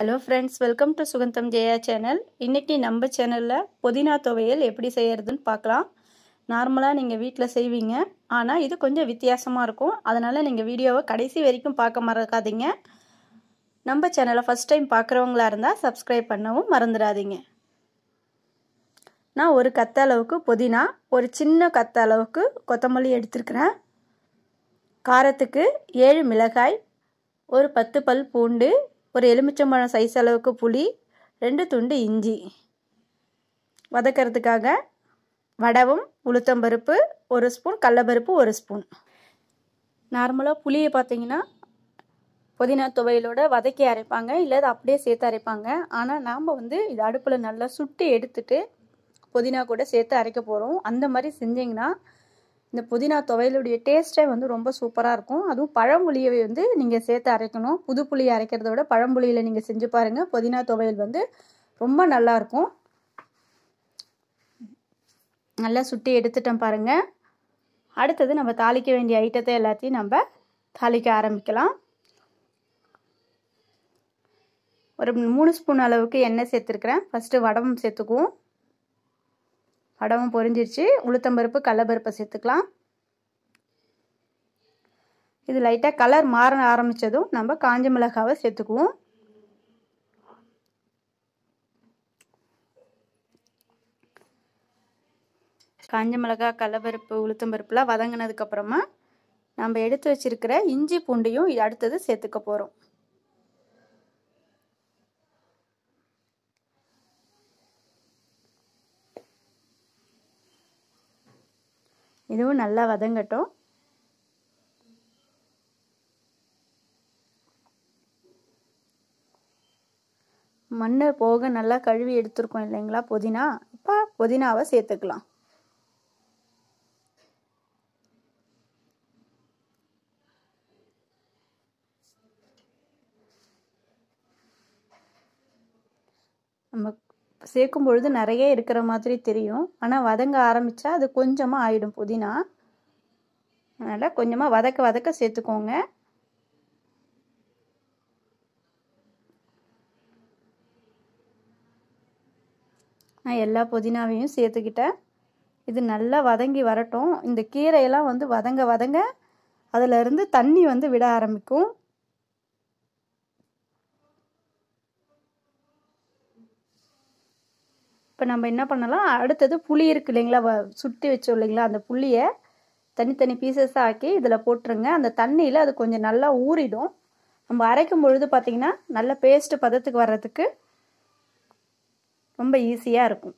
hello friends welcome to Sugandham Jaya channel இன்றைக்கி நம்ம சேனலில் புதினா துவையல் எப்படி செய்கிறதுன்னு பார்க்கலாம் நார்மலாக நீங்கள் வீட்டில் செய்வீங்க ஆனால் இது கொஞ்சம் வித்தியாசமாக இருக்கும் அதனால் நீங்கள் வீடியோவை கடைசி வரைக்கும் பார்க்க மறக்காதீங்க நம்ம சேனலை ஃபஸ்ட் டைம் பார்க்குறவங்களா இருந்தால் சப்ஸ்கிரைப் பண்ணவும் மறந்துடாதீங்க நான் ஒரு கத்த அளவுக்கு புதினா ஒரு சின்ன கத்த அளவுக்கு கொத்தமல்லி எடுத்துருக்குறேன் காரத்துக்கு ஏழு மிளகாய் ஒரு பத்து பல் பூண்டு ஒரு எலுமிச்சம்பழம் சைஸ் அளவுக்கு புளி ரெண்டு துண்டு இஞ்சி வதக்கிறதுக்காக வடவும் உளுத்தம்பருப்பு ஒரு ஸ்பூன் கடலப்பருப்பு ஒரு ஸ்பூன் நார்மலாக புளியை பார்த்தீங்கன்னா புதினா துவையிலோட வதக்கி அரைப்பாங்க இல்லை அதை அப்படியே சேர்த்து அரைப்பாங்க ஆனால் நாம் வந்து இது அடுப்பில் நல்லா சுட்டு எடுத்துட்டு புதினா கூட சேர்த்து அரைக்க போகிறோம் அந்த மாதிரி செஞ்சிங்கன்னா இந்த புதினா துவையலுடைய டேஸ்ட்டே வந்து ரொம்ப சூப்பராக இருக்கும் அதுவும் பழம்புளியை வந்து நீங்கள் சேர்த்து அரைக்கணும் புது புளியை அரைக்கிறத விட பழம்புளியில் நீங்கள் செஞ்சு பாருங்கள் புதினா துவையல் வந்து ரொம்ப நல்லாயிருக்கும் நல்லா சுட்டி எடுத்துட்டோம் பாருங்கள் அடுத்தது நம்ம தாளிக்க வேண்டிய ஐட்டத்தை எல்லாத்தையும் நம்ம தாளிக்க ஆரம்பிக்கலாம் ஒரு மூணு ஸ்பூன் அளவுக்கு எண்ணெய் சேர்த்துருக்குறேன் ஃபஸ்ட்டு வடமும் சேர்த்துக்குவோம் அடவும் பொரிஞ்சிருச்சு உளுத்தம்பருப்பு கடலப்பருப்பை சேர்த்துக்கலாம் இது லைட்டாக கலர் மாற ஆரம்பித்ததும் நம்ம காஞ்ச மிளகாவை சேர்த்துக்குவோம் காஞ்ச மிளகா கடலப்பருப்பு உளுத்தம்பருப்புலாம் வதங்கினதுக்கப்புறமா நம்ம எடுத்து வச்சுருக்கிற இஞ்சி பூண்டையும் அடுத்தது சேர்த்துக்க போகிறோம் இதுவும் நல்லா வதங்கட்டும் மண்ணை போக நல்லா கழுவி எடுத்துருக்கோம் இல்லைங்களா புதினா இப்போ புதினாவை சேர்த்துக்கலாம் நம்ம சேர்க்கும் பொழுது நிறைய இருக்கிற மாதிரி தெரியும் ஆனால் வதங்க ஆரம்பித்தா அது கொஞ்சமாக ஆயிடும் புதினா அதனால் கொஞ்சமாக வதக்க வதக்க சேர்த்துக்கோங்க நான் எல்லா புதினாவையும் சேர்த்துக்கிட்டேன் இது நல்லா வதங்கி வரட்டும் இந்த கீரையெல்லாம் வந்து வதங்க வதங்க அதிலிருந்து தண்ணி வந்து விட ஆரம்பிக்கும் இப்போ நம்ம என்ன பண்ணலாம் அடுத்தது புளி இருக்கு இல்லைங்களா சுட்டி வச்சோம் இல்லைங்களா அந்த புளியை தனித்தனி பீசஸாக ஆக்கி இதில் போட்டுருங்க அந்த தண்ணியில் அது கொஞ்சம் நல்லா ஊறிடும் நம்ம அரைக்கும் பொழுது பார்த்திங்கன்னா நல்ல பேஸ்ட்டு பதத்துக்கு வர்றதுக்கு ரொம்ப ஈஸியாக இருக்கும்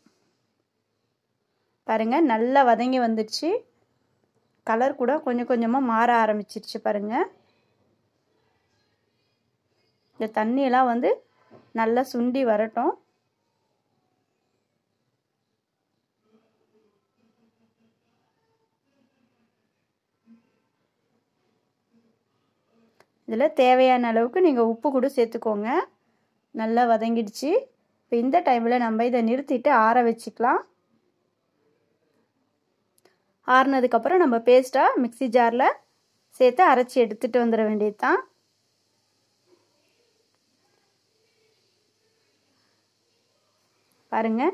பாருங்கள் நல்லா வதங்கி வந்துடுச்சு கலர் கூட கொஞ்சம் கொஞ்சமாக மாற ஆரம்பிச்சிருச்சு பாருங்கள் இந்த தண்ணியெல்லாம் வந்து நல்லா சுண்டி வரட்டும் இதில் தேவையான அளவுக்கு நீங்கள் உப்பு கூட சேர்த்துக்கோங்க நல்லா வதங்கிடுச்சு இப்போ இந்த டைமில் நம்ம இதை நிறுத்திட்டு ஆற வச்சுக்கலாம் ஆறுனதுக்கப்புறம் நம்ம பேஸ்ட்டாக மிக்சி ஜாரில் சேர்த்து அரைச்சி எடுத்துகிட்டு வந்துட வேண்டியது தான் பாருங்கள்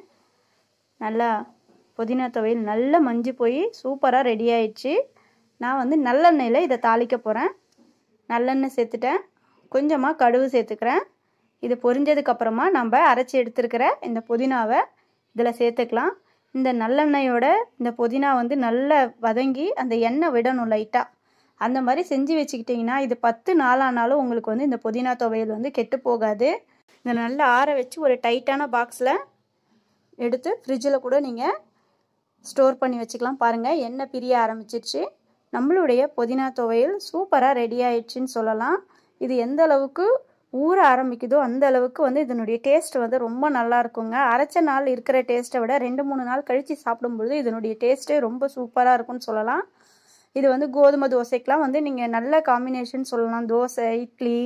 நல்லா புதினா துவையல் நல்ல மஞ்சு போய் சூப்பராக ரெடி ஆயிடுச்சு நான் வந்து நல்லெண்ணெயில் இதை தாளிக்க போகிறேன் நல்லெண்ணெய் சேர்த்துட்டேன் கொஞ்சமாக கடுகு சேர்த்துக்கிறேன் இது பொரிஞ்சதுக்கப்புறமா நம்ம அரைச்சி எடுத்துருக்கிற இந்த புதினாவை இதில் சேர்த்துக்கலாம் இந்த நல்லெண்ணெயோட இந்த புதினா வந்து நல்லா வதங்கி அந்த எண்ணெய் விடணும் லைட்டாக அந்த மாதிரி செஞ்சு வச்சுக்கிட்டிங்கன்னா இது பத்து நாளானாலும் உங்களுக்கு வந்து இந்த புதினா துவையல் வந்து கெட்டு போகாது இதை நல்லா ஆற வச்சு ஒரு டைட்டான பாக்ஸில் எடுத்து ஃப்ரிட்ஜில் கூட நீங்கள் ஸ்டோர் பண்ணி வச்சுக்கலாம் பாருங்கள் எண்ணெய் பிரிய ஆரம்பிச்சிருச்சு நம்மளுடைய புதினா துவையல் சூப்பராக ரெடி ஆயிடுச்சுன்னு சொல்லலாம் இது எந்த அளவுக்கு ஊற ஆரம்பிக்குதோ அந்த அளவுக்கு வந்து இதனுடைய டேஸ்ட் வந்து ரொம்ப நல்லா இருக்குங்க அரைச்ச நாள் இருக்கிற டேஸ்ட்டை விட ரெண்டு மூணு நாள் கழித்து சாப்பிடும்பொழுது இதனுடைய டேஸ்ட்டே ரொம்ப சூப்பராக இருக்கும்னு சொல்லலாம் இது வந்து கோதுமை தோசைக்கெலாம் வந்து நீங்கள் நல்ல காம்பினேஷன் சொல்லலாம் தோசை இட்லி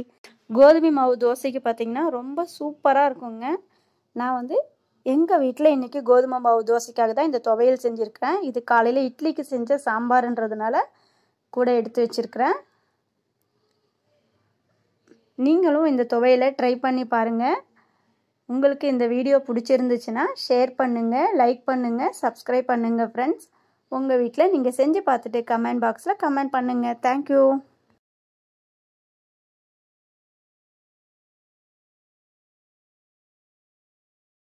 கோதுமை மாவு தோசைக்கு பார்த்திங்கன்னா ரொம்ப சூப்பராக இருக்குங்க நான் வந்து எங்கள் வீட்டில் இன்றைக்கி கோதுமை மாவு தோசைக்காக தான் இந்த துவையல் செஞ்சுருக்கேன் இது காலையில் இட்லிக்கு செஞ்ச சாம்பார்ன்றதுனால கூட எடுத்து வச்சுருக்கிறேன் நீங்களும் இந்த துவையில் ட்ரை பண்ணி பாருங்கள் உங்களுக்கு இந்த வீடியோ பிடிச்சிருந்துச்சுன்னா ஷேர் பண்ணுங்கள் லைக் பண்ணுங்கள் சப்ஸ்கிரைப் பண்ணுங்கள் ஃப்ரெண்ட்ஸ் உங்கள் வீட்டில் நீங்கள் செஞ்சு பார்த்துட்டு கமெண்ட் பாக்ஸில் கமெண்ட் பண்ணுங்கள் தேங்க்யூ